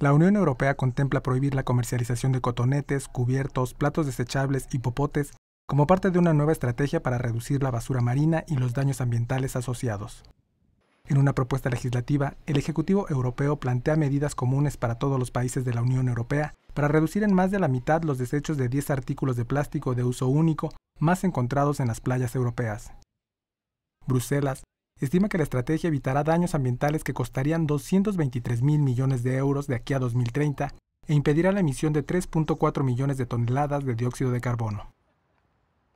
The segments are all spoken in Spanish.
La Unión Europea contempla prohibir la comercialización de cotonetes, cubiertos, platos desechables y popotes como parte de una nueva estrategia para reducir la basura marina y los daños ambientales asociados. En una propuesta legislativa, el Ejecutivo Europeo plantea medidas comunes para todos los países de la Unión Europea para reducir en más de la mitad los desechos de 10 artículos de plástico de uso único más encontrados en las playas europeas. Bruselas, estima que la estrategia evitará daños ambientales que costarían 223 mil millones de euros de aquí a 2030 e impedirá la emisión de 3.4 millones de toneladas de dióxido de carbono.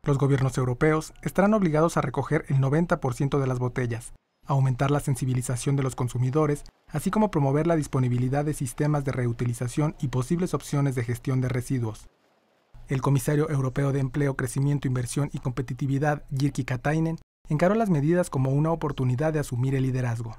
Los gobiernos europeos estarán obligados a recoger el 90% de las botellas, aumentar la sensibilización de los consumidores, así como promover la disponibilidad de sistemas de reutilización y posibles opciones de gestión de residuos. El comisario europeo de Empleo, Crecimiento, Inversión y Competitividad, Jirki Katainen, encaró las medidas como una oportunidad de asumir el liderazgo.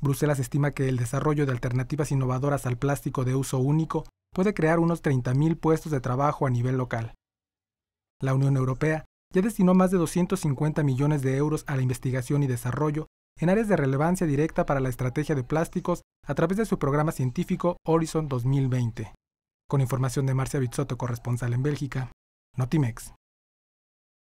Bruselas estima que el desarrollo de alternativas innovadoras al plástico de uso único puede crear unos 30.000 puestos de trabajo a nivel local. La Unión Europea ya destinó más de 250 millones de euros a la investigación y desarrollo en áreas de relevancia directa para la estrategia de plásticos a través de su programa científico Horizon 2020. Con información de Marcia Bizzotto, corresponsal en Bélgica, Notimex.